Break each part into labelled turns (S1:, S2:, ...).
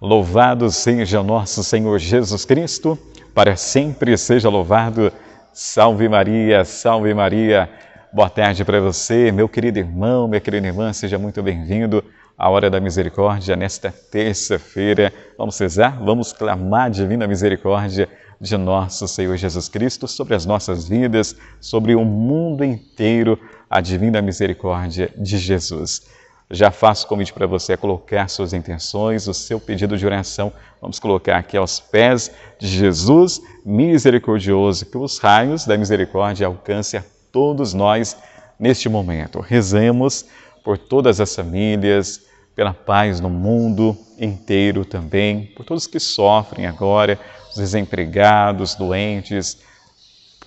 S1: Louvado seja nosso Senhor Jesus Cristo, para sempre seja louvado. Salve Maria, salve Maria. Boa tarde para você, meu querido irmão, minha querida irmã, seja muito bem-vindo à Hora da Misericórdia nesta terça-feira. Vamos rezar, vamos clamar a divina misericórdia de nosso Senhor Jesus Cristo sobre as nossas vidas, sobre o mundo inteiro, a divina misericórdia de Jesus. Já faço convite para você a colocar suas intenções, o seu pedido de oração. Vamos colocar aqui aos pés de Jesus misericordioso, que os raios da misericórdia alcancem a todos nós neste momento. Rezemos por todas as famílias, pela paz no mundo inteiro também, por todos que sofrem agora, os desempregados, doentes,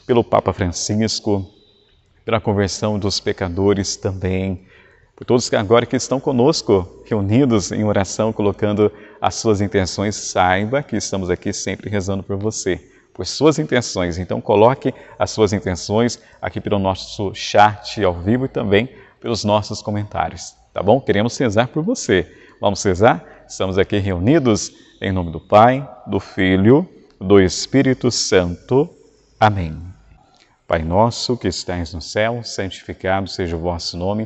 S1: pelo Papa Francisco, pela conversão dos pecadores também por todos que agora que estão conosco, reunidos em oração, colocando as suas intenções, saiba que estamos aqui sempre rezando por você, por suas intenções. Então coloque as suas intenções aqui pelo nosso chat ao vivo e também pelos nossos comentários, tá bom? Queremos rezar por você. Vamos rezar? Estamos aqui reunidos em nome do Pai, do Filho, do Espírito Santo. Amém. Pai nosso que estais no céu, santificado seja o vosso nome.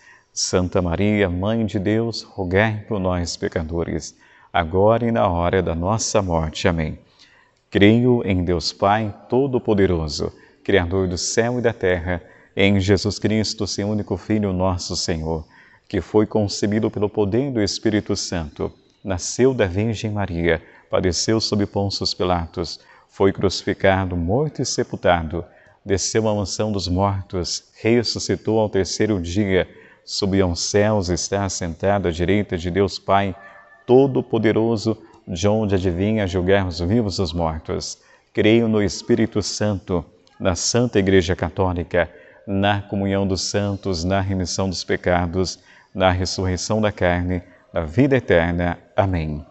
S1: Santa Maria, Mãe de Deus, rogai por nós, pecadores, agora e na hora da nossa morte. Amém. Creio em Deus Pai Todo-Poderoso, Criador do céu e da terra, em Jesus Cristo, seu único Filho, nosso Senhor, que foi concebido pelo poder do Espírito Santo, nasceu da Virgem Maria, padeceu sob Pôncio Pilatos, foi crucificado, morto e sepultado, desceu à mansão dos mortos, ressuscitou ao terceiro dia subiu aos céus, está assentado à direita de Deus Pai Todo-Poderoso, de onde adivinha julgar os vivos e os mortos. Creio no Espírito Santo, na Santa Igreja Católica, na comunhão dos santos, na remissão dos pecados, na ressurreição da carne, na vida eterna. Amém.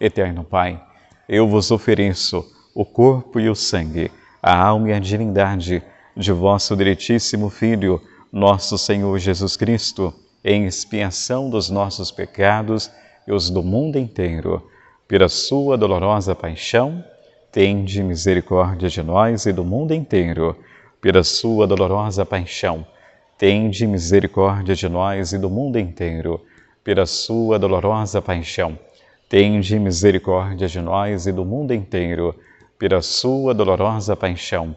S1: Eterno Pai, eu vos ofereço o corpo e o sangue, a alma e a divindade de vosso diretíssimo Filho, nosso Senhor Jesus Cristo, em expiação dos nossos pecados e os do mundo inteiro, pela sua dolorosa paixão, tende misericórdia de nós e do mundo inteiro. Pela sua dolorosa paixão, tende misericórdia de nós e do mundo inteiro. Pela sua dolorosa paixão, tende misericórdia de nós e do mundo inteiro. Pela sua dolorosa paixão,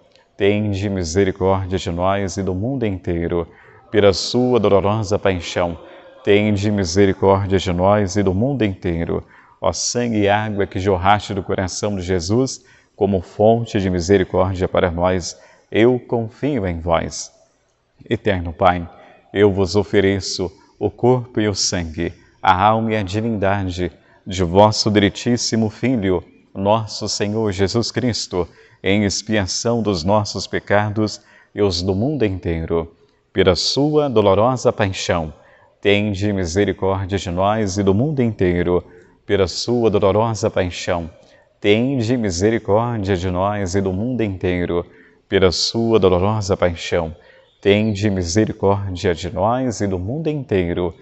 S1: tende misericórdia de nós e do mundo inteiro. Pela sua dolorosa paixão, tende misericórdia de nós e do mundo inteiro. Ó sangue e água que jorraste do coração de Jesus, como fonte de misericórdia para nós, eu confio em vós. Eterno Pai, eu vos ofereço o corpo e o sangue, a alma e a divindade de vosso diritíssimo Filho nosso Senhor Jesus Cristo, em expiação dos nossos pecados e os do mundo inteiro. Pela sua dolorosa paixão, tende misericórdia de nós e do mundo inteiro. Pela sua dolorosa paixão, tende misericórdia de nós e do mundo inteiro. Pela sua dolorosa paixão, tende misericórdia de nós e do mundo inteiro.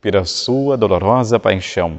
S1: Pela sua dolorosa paixão,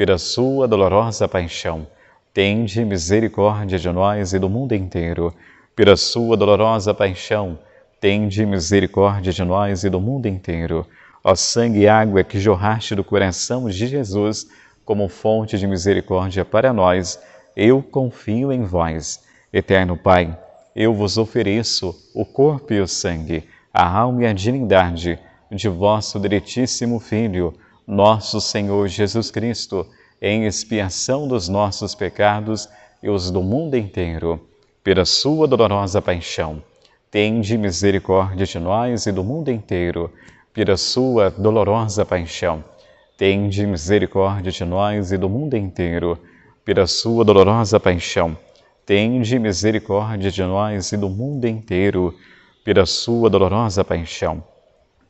S1: pela sua dolorosa paixão, tende misericórdia de nós e do mundo inteiro. Pela sua dolorosa paixão, tende misericórdia de nós e do mundo inteiro. Ó sangue e água que jorraste do coração de Jesus, como fonte de misericórdia para nós, eu confio em vós. Eterno Pai, eu vos ofereço o corpo e o sangue, a alma e a divindade de vosso diretíssimo Filho, nosso Senhor Jesus Cristo, em expiação dos nossos pecados e os do mundo inteiro, pela sua dolorosa paixão. Tende misericórdia de nós e do mundo inteiro, pela sua dolorosa paixão. Tende misericórdia de nós e do mundo inteiro, pela sua dolorosa paixão. Tende misericórdia de nós e do mundo inteiro, pela sua dolorosa paixão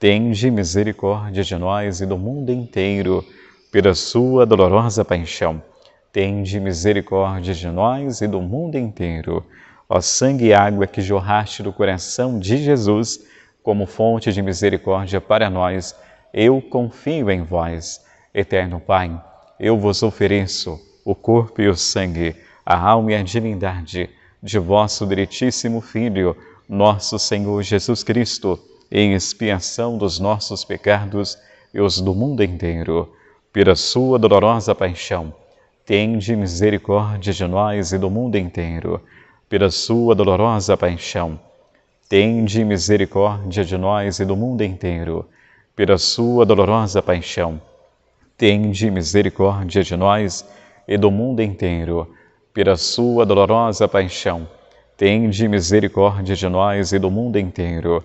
S1: Tende misericórdia de nós e do mundo inteiro, pela sua dolorosa paixão. Tende misericórdia de nós e do mundo inteiro. Ó sangue e água que jorraste do coração de Jesus, como fonte de misericórdia para nós, eu confio em vós. Eterno Pai, eu vos ofereço o corpo e o sangue, a alma e a divindade de vosso diretíssimo Filho, nosso Senhor Jesus Cristo em expiação dos nossos pecados e os do mundo inteiro. Pela sua dolorosa paixão, tende misericórdia de nós e do mundo inteiro. Pela sua dolorosa paixão, tende misericórdia de nós e do mundo inteiro. Pela sua dolorosa paixão, tende misericórdia de nós e do mundo inteiro. Pela sua dolorosa paixão, tende misericórdia de nós e do mundo inteiro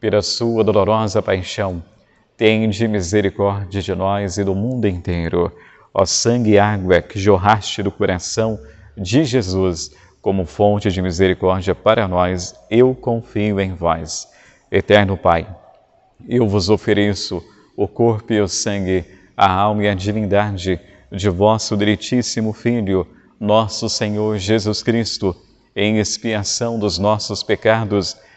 S1: pela sua dolorosa paixão, tende misericórdia de nós e do mundo inteiro. Ó sangue e água que jorraste do coração de Jesus, como fonte de misericórdia para nós, eu confio em vós. Eterno Pai, eu vos ofereço o corpo e o sangue, a alma e a divindade de vosso diretíssimo Filho, nosso Senhor Jesus Cristo, em expiação dos nossos pecados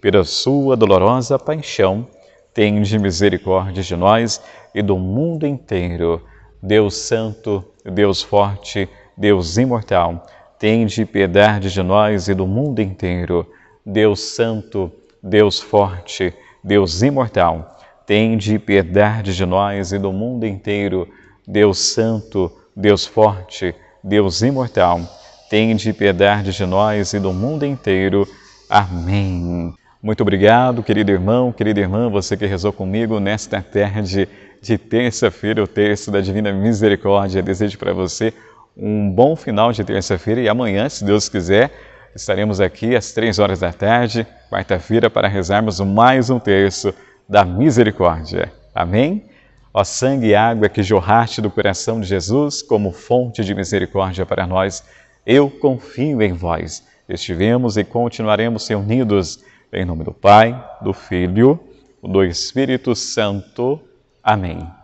S1: pela sua dolorosa paixão, tende misericórdia de nós e do mundo inteiro. Deus Santo, Deus Forte, Deus Imortal, tende piedade de nós e do mundo inteiro. Deus Santo, Deus Forte, Deus Imortal, tende piedade de nós e do mundo inteiro. Deus Santo, Deus Forte, Deus Imortal, tende piedade de nós e do mundo inteiro. Amém. Muito obrigado, querido irmão, querida irmã, você que rezou comigo nesta terra de, de terça-feira, o terço da Divina Misericórdia. Desejo para você um bom final de terça-feira e amanhã, se Deus quiser, estaremos aqui às três horas da tarde, quarta-feira, para rezarmos mais um terço da misericórdia. Amém? Ó sangue e água que jorraste do coração de Jesus como fonte de misericórdia para nós, eu confio em vós. Estivemos e continuaremos reunidos em nome do Pai, do Filho, do Espírito Santo. Amém.